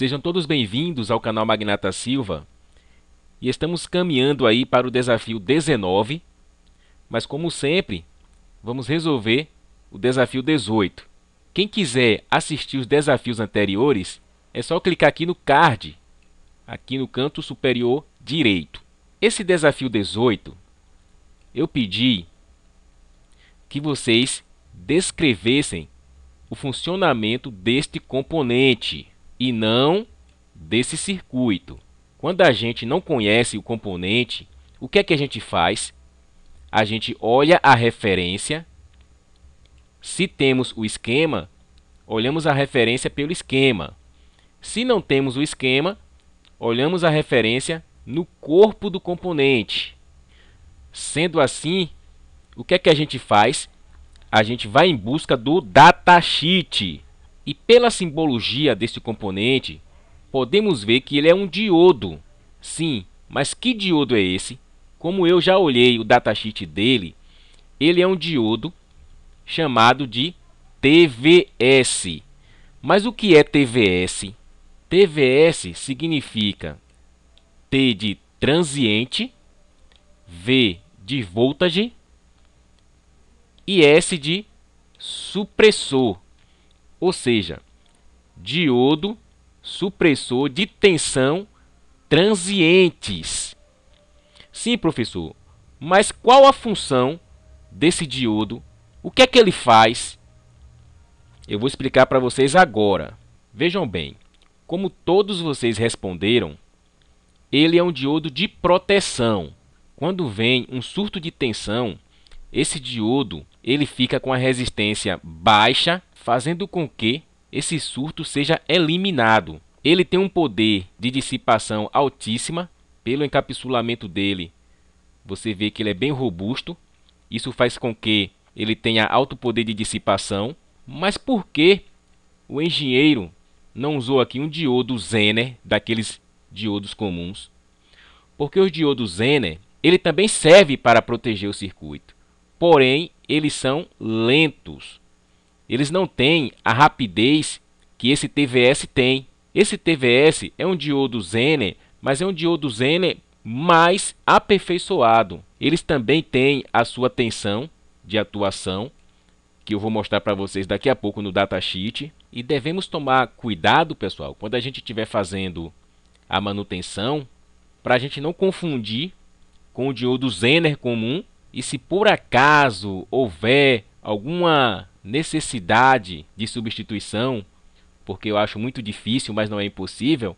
Sejam todos bem-vindos ao canal Magnata Silva e estamos caminhando aí para o desafio 19, mas como sempre, vamos resolver o desafio 18. Quem quiser assistir os desafios anteriores, é só clicar aqui no card, aqui no canto superior direito. Esse desafio 18, eu pedi que vocês descrevessem o funcionamento deste componente e não desse circuito. Quando a gente não conhece o componente, o que é que a gente faz? A gente olha a referência. Se temos o esquema, olhamos a referência pelo esquema. Se não temos o esquema, olhamos a referência no corpo do componente. Sendo assim, o que é que a gente faz? A gente vai em busca do datasheet. E pela simbologia deste componente, podemos ver que ele é um diodo. Sim, mas que diodo é esse? Como eu já olhei o datasheet dele, ele é um diodo chamado de TVS. Mas o que é TVS? TVS significa T de transiente, V de voltage e S de supressor. Ou seja, diodo supressor de tensão transientes. Sim, professor, mas qual a função desse diodo? O que é que ele faz? Eu vou explicar para vocês agora. Vejam bem, como todos vocês responderam, ele é um diodo de proteção. Quando vem um surto de tensão, esse diodo ele fica com a resistência baixa, fazendo com que esse surto seja eliminado. Ele tem um poder de dissipação altíssima, pelo encapsulamento dele, você vê que ele é bem robusto. Isso faz com que ele tenha alto poder de dissipação. Mas por que o engenheiro não usou aqui um diodo Zener, daqueles diodos comuns? Porque o diodo Zener, ele também serve para proteger o circuito porém eles são lentos. Eles não têm a rapidez que esse TVS tem. Esse TVS é um diodo Zener, mas é um diodo Zener mais aperfeiçoado. Eles também têm a sua tensão de atuação, que eu vou mostrar para vocês daqui a pouco no datasheet. E devemos tomar cuidado, pessoal, quando a gente estiver fazendo a manutenção, para a gente não confundir com o diodo Zener comum e se por acaso houver alguma necessidade de substituição, porque eu acho muito difícil, mas não é impossível,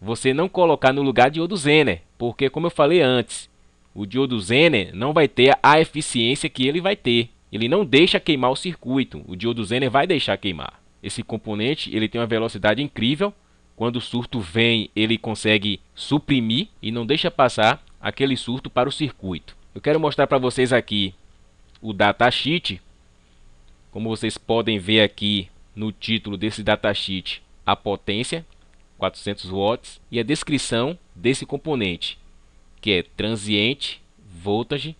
você não colocar no lugar diodo Zener, porque como eu falei antes, o diodo Zener não vai ter a eficiência que ele vai ter. Ele não deixa queimar o circuito. O diodo Zener vai deixar queimar. Esse componente, ele tem uma velocidade incrível. Quando o surto vem, ele consegue suprimir e não deixa passar aquele surto para o circuito. Eu quero mostrar para vocês aqui o datasheet. Como vocês podem ver aqui no título desse datasheet, a potência 400 watts e a descrição desse componente, que é transiente, voltage,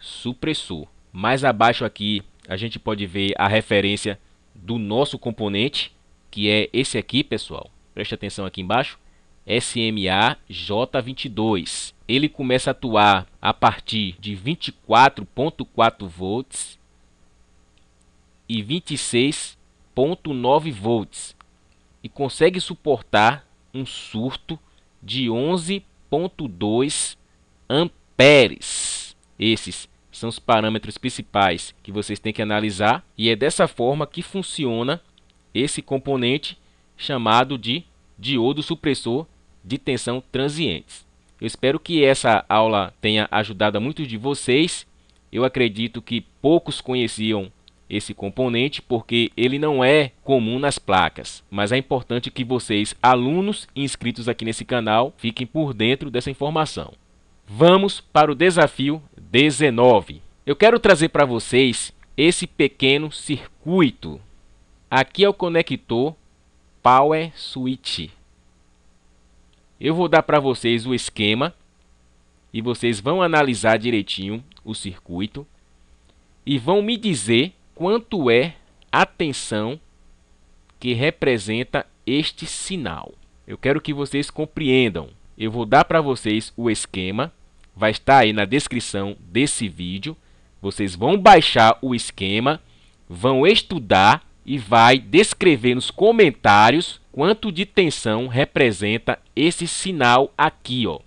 supressor. Mais abaixo aqui a gente pode ver a referência do nosso componente, que é esse aqui, pessoal. Preste atenção aqui embaixo. SMA J22. Ele começa a atuar a partir de 24.4 volts e 26.9 volts e consegue suportar um surto de 11.2 amperes. Esses são os parâmetros principais que vocês têm que analisar e é dessa forma que funciona esse componente chamado de diodo supressor de tensão transientes. Eu espero que essa aula tenha ajudado muitos de vocês. Eu acredito que poucos conheciam esse componente porque ele não é comum nas placas, mas é importante que vocês, alunos inscritos aqui nesse canal, fiquem por dentro dessa informação. Vamos para o desafio 19. Eu quero trazer para vocês esse pequeno circuito. Aqui é o conector Power Switch. Eu vou dar para vocês o esquema e vocês vão analisar direitinho o circuito e vão me dizer quanto é a tensão que representa este sinal. Eu quero que vocês compreendam. Eu vou dar para vocês o esquema, vai estar aí na descrição desse vídeo. Vocês vão baixar o esquema, vão estudar e vai descrever nos comentários quanto de tensão representa esse sinal aqui, ó.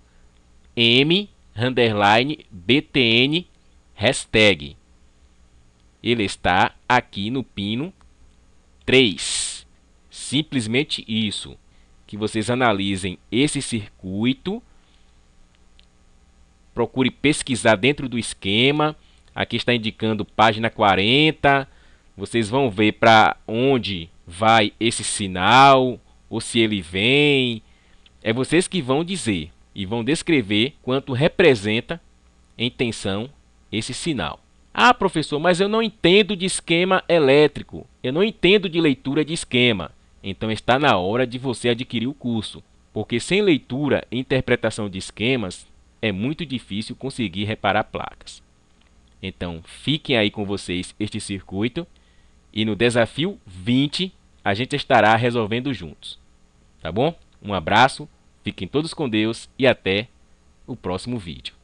M underline BTN hashtag. Ele está aqui no pino 3. Simplesmente isso. Que vocês analisem esse circuito. Procure pesquisar dentro do esquema. Aqui está indicando página 40 vocês vão ver para onde vai esse sinal, ou se ele vem. É vocês que vão dizer e vão descrever quanto representa em tensão esse sinal. Ah, professor, mas eu não entendo de esquema elétrico. Eu não entendo de leitura de esquema. Então está na hora de você adquirir o curso, porque sem leitura e interpretação de esquemas é muito difícil conseguir reparar placas. Então, fiquem aí com vocês este circuito e no desafio 20, a gente estará resolvendo juntos. Tá bom? Um abraço, fiquem todos com Deus e até o próximo vídeo.